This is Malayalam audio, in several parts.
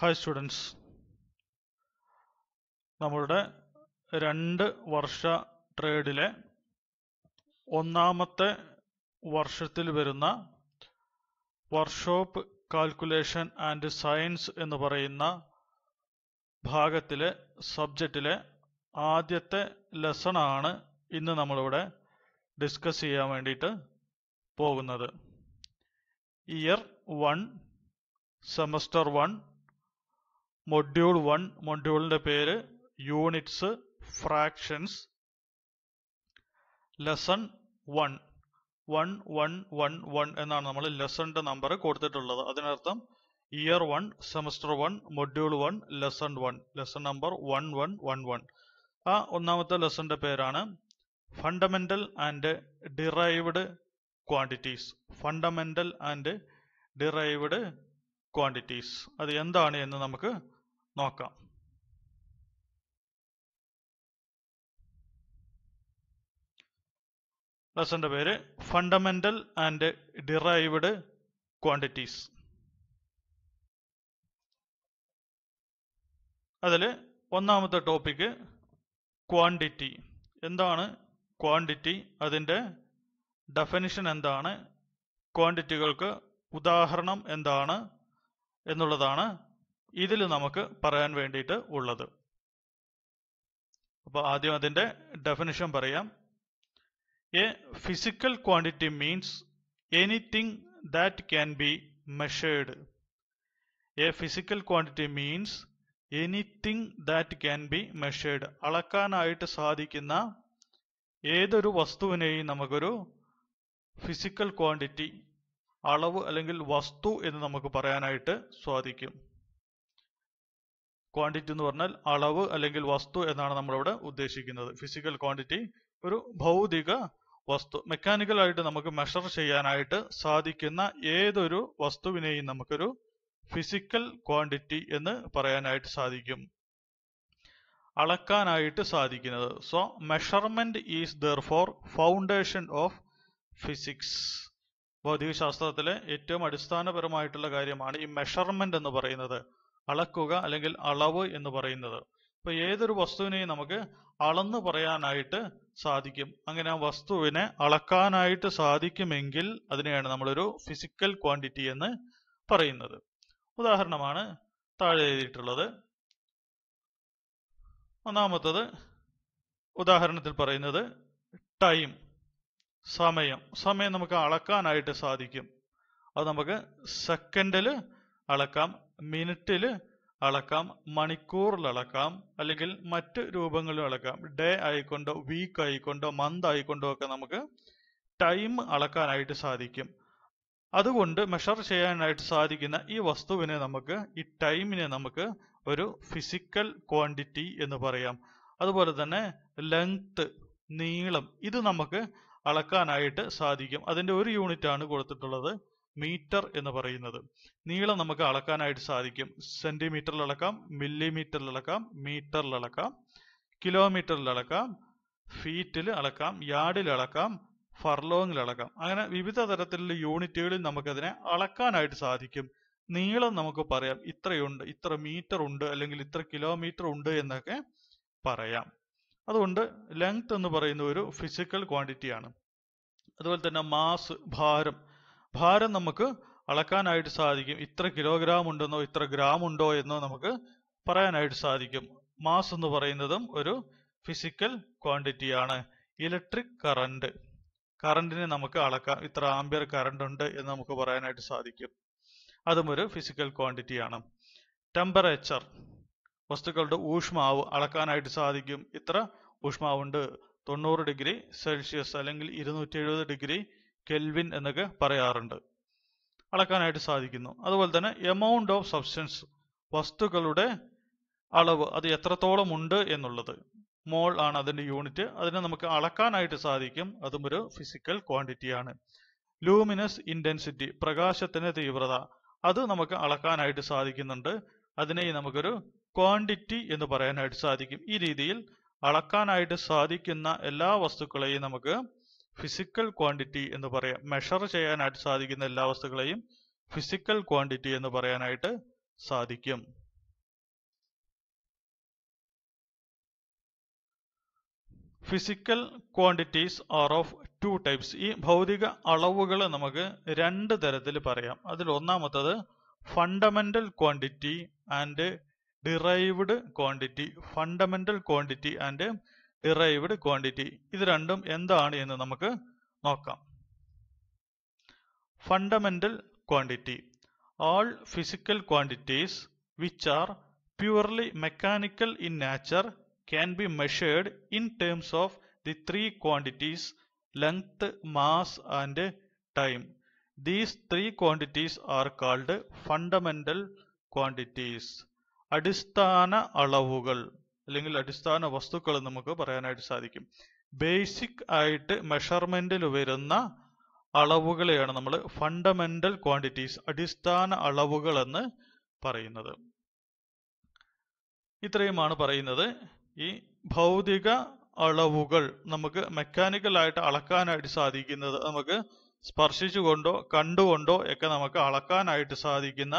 ഹായ് സ്റ്റുഡൻസ് നമ്മളുടെ രണ്ട് വർഷ ട്രേഡിലെ ഒന്നാമത്തെ വർഷത്തിൽ വരുന്ന വർക്ക്ഷോപ്പ് കാൽക്കുലേഷൻ ആൻഡ് സയൻസ് എന്ന് പറയുന്ന ഭാഗത്തിലെ സബ്ജക്റ്റിലെ ആദ്യത്തെ ലെസണാണ് ഇന്ന് നമ്മളിവിടെ ഡിസ്കസ് ചെയ്യാൻ വേണ്ടിയിട്ട് പോകുന്നത് year one semester one module one മൊഡ്യൂളിന്റെ പേര് units fractions lesson one one one one one എന്നാണ് നമ്മൾ ലെസണിന്റെ നമ്പർ കൊടുത്തിട്ടുള്ളത് അതിനർത്ഥം year one semester one module one lesson one lesson number one one one one ആ ഒന്നാമത്തെ ലെസണിന്റെ പേരാണ് fundamental and derived quantities fundamental and derived quantities അത് എന്താണ് എന്ന് നമുക്ക് നോക്കാം ലെസന്റെ പേര് ഫണ്ടമെന്റൽ ആൻഡ് ഡിറൈവ്ഡ് ക്വാണ്ടിറ്റീസ് അതിൽ ഒന്നാമത്തെ ടോപ്പിക്ക് ക്വാണ്ടിറ്റി എന്താണ് ക്വാണ്ടിറ്റി അതിൻ്റെ ഡെഫനിഷൻ എന്താണ് ക്വാണ്ടിറ്റികൾക്ക് ഉദാഹരണം എന്താണ് എന്നുള്ളതാണ് ഇതിൽ നമുക്ക് പറയാൻ വേണ്ടിയിട്ട് ഉള്ളത് അപ്പോൾ ആദ്യം അതിൻ്റെ ഡെഫിനിഷൻ പറയാം a physical quantity means anything that can be measured a physical quantity means anything that can be measured അളക്കാനായിട്ട് സാധിക്കുന്ന ഏതൊരു വസ്തുവിനെയും നമുക്കൊരു ഫിസിക്കൽ ക്വാണ്ടിറ്റി അളവ് അല്ലെങ്കിൽ വസ്തു എന്ന് നമുക്ക് പറയാനായിട്ട് സാധിക്കും ക്വാണ്ടിറ്റി എന്ന് പറഞ്ഞാൽ അളവ് അല്ലെങ്കിൽ വസ്തു എന്നാണ് നമ്മളിവിടെ ഉദ്ദേശിക്കുന്നത് ഫിസിക്കൽ ക്വാണ്ടിറ്റി ഒരു ഭൗതിക വസ്തു മെക്കാനിക്കൽ ആയിട്ട് നമുക്ക് മെഷർ ചെയ്യാനായിട്ട് സാധിക്കുന്ന ഏതൊരു വസ്തുവിനെയും നമുക്കൊരു ഫിസിക്കൽ ക്വാണ്ടിറ്റി എന്ന് പറയാനായിട്ട് സാധിക്കും അളക്കാനായിട്ട് സാധിക്കുന്നത് so measurement is therefore foundation of physics ഭൗതികശാസ്ത്രത്തിലെ ഏറ്റവും അടിസ്ഥാനപരമായിട്ടുള്ള കാര്യമാണ് ഈ മെഷർമെന്റ് എന്ന് പറയുന്നത് അളക്കുക അല്ലെങ്കിൽ അളവ് എന്ന് പറയുന്നത് ഇപ്പൊ ഏതൊരു വസ്തുവിനെയും നമുക്ക് അളന്ന് പറയാനായിട്ട് സാധിക്കും അങ്ങനെ ആ വസ്തുവിനെ അളക്കാനായിട്ട് സാധിക്കുമെങ്കിൽ അതിനെയാണ് നമ്മളൊരു ഫിസിക്കൽ ക്വാണ്ടിറ്റി എന്ന് പറയുന്നത് ഉദാഹരണമാണ് താഴെ എഴുതിയിട്ടുള്ളത് ഒന്നാമത്തത് ഉദാഹരണത്തിൽ പറയുന്നത് ടൈം സമയം സമയം നമുക്ക് അളക്കാനായിട്ട് സാധിക്കും അത് നമുക്ക് സെക്കൻഡിൽ അളക്കാം മിനിറ്റിൽ അളക്കാം മണിക്കൂറിൽ അളക്കാം അല്ലെങ്കിൽ മറ്റ് രൂപങ്ങളിൽ അളക്കാം ഡേ ആയിക്കൊണ്ടോ വീക്ക് ആയിക്കൊണ്ടോ മന്ത് ആയിക്കൊണ്ടോ ഒക്കെ നമുക്ക് ടൈം അളക്കാനായിട്ട് സാധിക്കും അതുകൊണ്ട് മെഷർ ചെയ്യാനായിട്ട് സാധിക്കുന്ന ഈ വസ്തുവിനെ നമുക്ക് ഈ ടൈമിനെ നമുക്ക് ഒരു ഫിസിക്കൽ ക്വാണ്ടിറ്റി എന്ന് പറയാം അതുപോലെ തന്നെ ലെങ്ത്ത് നീളം ഇത് നമുക്ക് അളക്കാനായിട്ട് സാധിക്കും അതിൻ്റെ ഒരു യൂണിറ്റ് ആണ് കൊടുത്തിട്ടുള്ളത് മീറ്റർ എന്ന് പറയുന്നത് നീളം നമുക്ക് അളക്കാനായിട്ട് സാധിക്കും സെന്റിമീറ്ററിൽ അളക്കാം മില്ലിമീറ്ററിൽ അളക്കാം മീറ്ററിൽ അളക്കാം കിലോമീറ്ററിൽ അളക്കാം ഫീറ്റിൽ അളക്കാം യാർഡിൽ അളക്കാം ഫർലോങ്ങിൽ അളക്കാം അങ്ങനെ വിവിധ തരത്തിലുള്ള യൂണിറ്റുകളിൽ നമുക്കതിനെ അളക്കാനായിട്ട് സാധിക്കും നീളം നമുക്ക് പറയാം ഇത്രയുണ്ട് ഇത്ര മീറ്റർ ഉണ്ട് അല്ലെങ്കിൽ ഇത്ര കിലോമീറ്റർ ഉണ്ട് എന്നൊക്കെ പറയാം അതുകൊണ്ട് ലെങ്ത് എന്ന് പറയുന്ന ഒരു ഫിസിക്കൽ ക്വാണ്ടിറ്റിയാണ് അതുപോലെ തന്നെ മാസ് ഭാരം ഭാരം നമുക്ക് അളക്കാനായിട്ട് സാധിക്കും ഇത്ര കിലോഗ്രാം ഉണ്ടെന്നോ ഇത്ര ഗ്രാം ഉണ്ടോ എന്നോ നമുക്ക് പറയാനായിട്ട് സാധിക്കും മാസ് എന്ന് പറയുന്നതും ഒരു ഫിസിക്കൽ ക്വാണ്ടിറ്റിയാണ് ഇലക്ട്രിക് കറണ്ട് കറണ്ടിനെ നമുക്ക് അളക്കാം ഇത്ര ആംബിയർ കറണ്ട് ഉണ്ട് എന്ന് നമുക്ക് പറയാനായിട്ട് സാധിക്കും അതും ഒരു ഫിസിക്കൽ ക്വാണ്ടിറ്റിയാണ് ടെമ്പറേച്ചർ വസ്തുക്കളുടെ ഊഷ്മാവ് അളക്കാനായിട്ട് സാധിക്കും ഇത്ര ഊഷ്മാവുണ്ട് തൊണ്ണൂറ് ഡിഗ്രി സെൽഷ്യസ് അല്ലെങ്കിൽ ഇരുന്നൂറ്റി എഴുപത് ഡിഗ്രി കെൽവിൻ എന്നൊക്കെ പറയാറുണ്ട് അളക്കാനായിട്ട് സാധിക്കുന്നു അതുപോലെ തന്നെ എമൗണ്ട് ഓഫ് സബ്സ്റ്റൻസ് വസ്തുക്കളുടെ അളവ് അത് എത്രത്തോളം ഉണ്ട് എന്നുള്ളത് മോൾ ആണ് അതിന്റെ യൂണിറ്റ് അതിനെ നമുക്ക് അളക്കാനായിട്ട് സാധിക്കും അതും ഒരു ഫിസിക്കൽ ക്വാണ്ടിറ്റിയാണ് ലൂമിനസ് ഇന്റൻസിറ്റി പ്രകാശത്തിന്റെ തീവ്രത അത് നമുക്ക് അളക്കാനായിട്ട് സാധിക്കുന്നുണ്ട് അതിനെ നമുക്കൊരു ക്വാണ്ടിറ്റി എന്ന് പറയാനായിട്ട് സാധിക്കും ഈ രീതിയിൽ അളക്കാനായിട്ട് സാധിക്കുന്ന എല്ലാ വസ്തുക്കളെയും നമുക്ക് ഫിസിക്കൽ ക്വാണ്ടിറ്റി എന്ന് പറയാം മെഷർ ചെയ്യാനായിട്ട് സാധിക്കുന്ന എല്ലാ വസ്തുക്കളെയും ഫിസിക്കൽ ക്വാണ്ടിറ്റി എന്ന് പറയാനായിട്ട് സാധിക്കും physical quantities are of two types ഈ ഭൗതിക അളവുകൾ നമുക്ക് രണ്ട് തരത്തിൽ പറയാം അതിൽ ഒന്നാമത്തത് fundamental quantity and derived quantity fundamental quantity and derived quantity. இது ரண்டும் எந்த ஆணி என்ன நமக்கு நோக்காம். fundamental quantity. all physical quantities which are purely mechanical in nature can be measured in terms of the three quantities length, mass and time. These three quantities are called fundamental quantities. அடிஸ்தான அழவுகள் അല്ലെങ്കിൽ അടിസ്ഥാന വസ്തുക്കൾ നമുക്ക് പറയാനായിട്ട് സാധിക്കും ബേസിക് ആയിട്ട് മെഷർമെന്റിൽ വരുന്ന അളവുകളെയാണ് നമ്മൾ ഫണ്ടമെന്റൽ ക്വാണ്ടിറ്റീസ് അടിസ്ഥാന അളവുകൾ എന്ന് പറയുന്നത് ഇത്രയുമാണ് പറയുന്നത് ഈ ഭൗതിക അളവുകൾ നമുക്ക് മെക്കാനിക്കൽ ആയിട്ട് അളക്കാനായിട്ട് സാധിക്കുന്നത് നമുക്ക് സ്പർശിച്ചുകൊണ്ടോ കണ്ടുകൊണ്ടോ ഒക്കെ നമുക്ക് അളക്കാനായിട്ട് സാധിക്കുന്ന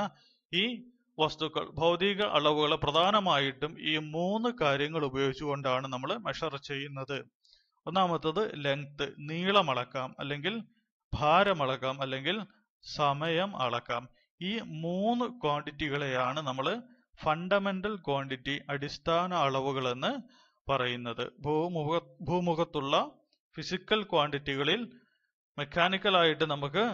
ഈ വസ്തുക്കൾ ഭൗതിക അളവുകൾ പ്രധാനമായിട്ടും ഈ മൂന്ന് കാര്യങ്ങൾ ഉപയോഗിച്ചുകൊണ്ടാണ് നമ്മൾ മെഷർ ചെയ്യുന്നത് ഒന്നാമത്തത് ലെങ്ത് നീളം അളക്കാം അല്ലെങ്കിൽ ഭാരം അളക്കാം അല്ലെങ്കിൽ സമയം അളക്കാം ഈ മൂന്ന് ക്വാണ്ടിറ്റികളെയാണ് നമ്മൾ ഫണ്ടമെന്റൽ ക്വാണ്ടിറ്റി അടിസ്ഥാന അളവുകൾ എന്ന് പറയുന്നത് ഭൂമുഖ ഭൂമുഖത്തുള്ള ഫിസിക്കൽ ക്വാണ്ടിറ്റികളിൽ മെക്കാനിക്കലായിട്ട് നമുക്ക്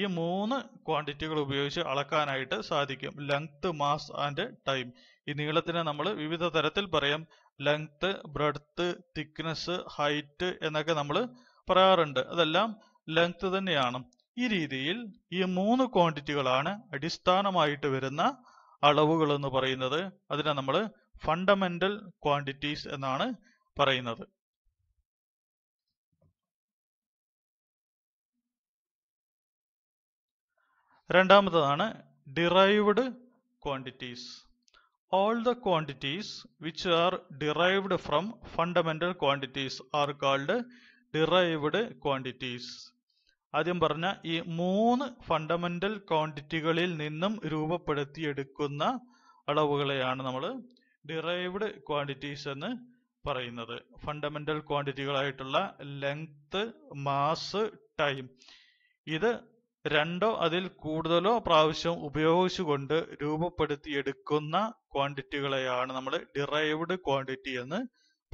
ഈ മൂന്ന് ക്വാണ്ടിറ്റികൾ ഉപയോഗിച്ച് അളക്കാനായിട്ട് സാധിക്കും ലെങ്ത് മാസ് ആൻഡ് ടൈം ഈ നീളത്തിനെ നമ്മൾ വിവിധ തരത്തിൽ പറയാം ലെങ്ത് ബ്രെഡ്ത്ത് തിക്നെസ് ഹൈറ്റ് എന്നൊക്കെ നമ്മൾ പറയാറുണ്ട് അതെല്ലാം ലെങ്ത് തന്നെയാണ് ഈ രീതിയിൽ ഈ മൂന്ന് ക്വാണ്ടിറ്റികളാണ് അടിസ്ഥാനമായിട്ട് വരുന്ന അളവുകൾ എന്ന് പറയുന്നത് അതിനെ നമ്മൾ ഫണ്ടമെന്റൽ ക്വാണ്ടിറ്റീസ് എന്നാണ് പറയുന്നത് രണ്ടാമത്തതാണ് derived quantities all the quantities which are derived from fundamental quantities are called derived quantities ആദ്യം പറഞ്ഞ ഈ മൂന്ന് ഫണ്ടമെന്റൽ ക്വാണ്ടിറ്റികളിൽ നിന്നും രൂപപ്പെടുത്തിയെടുക്കുന്ന അളവുകളെയാണ് നമ്മൾ ഡിറൈവ്ഡ് ക്വാണ്ടിറ്റീസ് എന്ന് പറയുന്നത് ഫണ്ടമെന്റൽ ക്വാണ്ടിറ്റികളായിട്ടുള്ള ലെങ്ത് മാസ് ടൈം ഇത് രണ്ടോ അതിൽ കൂടുതലോ പ്രാവശ്യം ഉപയോഗിച്ചുകൊണ്ട് രൂപപ്പെടുത്തിയെടുക്കുന്ന ക്വാണ്ടിറ്റികളെയാണ് നമ്മൾ ഡിറൈവ്ഡ് ക്വാണ്ടിറ്റി എന്ന്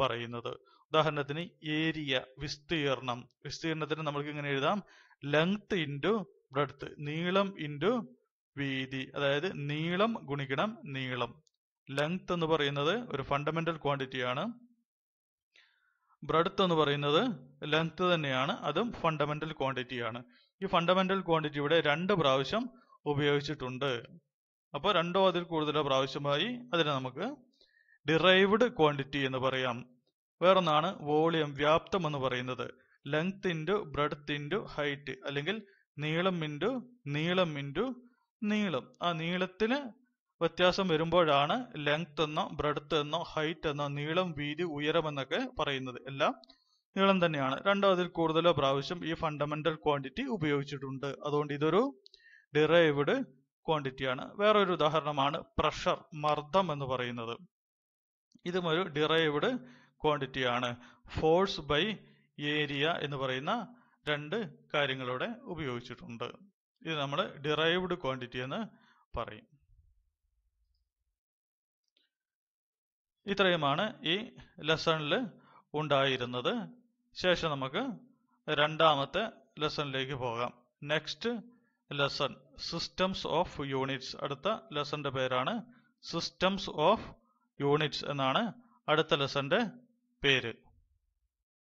പറയുന്നത് ഉദാഹരണത്തിന് ഏരിയ വിസ്തീർണം വിസ്തീർണത്തിന് നമുക്ക് ഇങ്ങനെ എഴുതാം ലെങ്ത് ഇൻറ്റു ബ്രെഡ്ത്ത് നീളം ഇൻറ്റു വീതി അതായത് നീളം ഗുണിക്കണം നീളം ലെങ്ത് എന്ന് പറയുന്നത് ഒരു ഫണ്ടമെന്റൽ ക്വാണ്ടിറ്റിയാണ് ബ്രെഡ്ത്ത് എന്ന് പറയുന്നത് ലെങ്ത് തന്നെയാണ് അതും ഫണ്ടമെന്റൽ ക്വാണ്ടിറ്റിയാണ് ഈ ഫണ്ടമെന്റൽ ക്വാണ്ടിറ്റി ഇവിടെ രണ്ട് പ്രാവശ്യം ഉപയോഗിച്ചിട്ടുണ്ട് അപ്പോൾ രണ്ടോ അതിൽ കൂടുതലോ പ്രാവശ്യമായി അതിനെ നമുക്ക് ഡിറൈവ്ഡ് ക്വാണ്ടിറ്റി എന്ന് പറയാം വേറൊന്നാണ് വോളിയം വ്യാപ്തം എന്ന് പറയുന്നത് length into breadth into height അല്ലെങ്കിൽ നീളം ഇൻറ്റു നീളം ഇൻറ്റു നീളം ആ നീളത്തിന് വ്യത്യാസം വരുമ്പോഴാണ് ലെങ്ത് എന്നോ ബ്രെഡ്ത്ത് എന്നോ ഹൈറ്റ് എന്നോ നീളം വീതി ഉയരം എന്നൊക്കെ പറയുന്നത് എല്ലാം നീളം തന്നെയാണ് രണ്ടോ അതിൽ കൂടുതലോ പ്രാവശ്യം ഈ ഫണ്ടമെന്റൽ ക്വാണ്ടിറ്റി ഉപയോഗിച്ചിട്ടുണ്ട് അതുകൊണ്ട് ഇതൊരു ഡിറൈവ്ഡ് ക്വാണ്ടിറ്റിയാണ് വേറൊരു ഉദാഹരണമാണ് പ്രഷർ മർദ്ദം എന്ന് പറയുന്നത് ഇതും ഒരു ഡിറൈവ്ഡ് ക്വാണ്ടിറ്റിയാണ് ഫോഴ്സ് ബൈ ഏരിയ എന്ന് പറയുന്ന രണ്ട് കാര്യങ്ങളോടെ ഉപയോഗിച്ചിട്ടുണ്ട് ഇത് നമ്മൾ ഡിറൈവ്ഡ് ക്വാണ്ടിറ്റി എന്ന് പറയും ഇത്രയുമാണ് ഈ ലെസണിൽ ഉണ്ടായിരുന്നത് ശേഷം നമുക്ക് രണ്ടാമത്തെ ലെസണിലേക്ക് പോകാം next lesson systems of units അടുത്ത ലെസന്റെ പേരാണ് സിസ്റ്റംസ് ഓഫ് യൂണിറ്റ്സ് എന്നാണ് അടുത്ത ലെസന്റെ പേര്